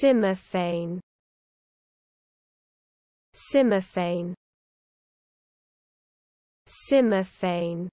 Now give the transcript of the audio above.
Simophane Simophane Simophane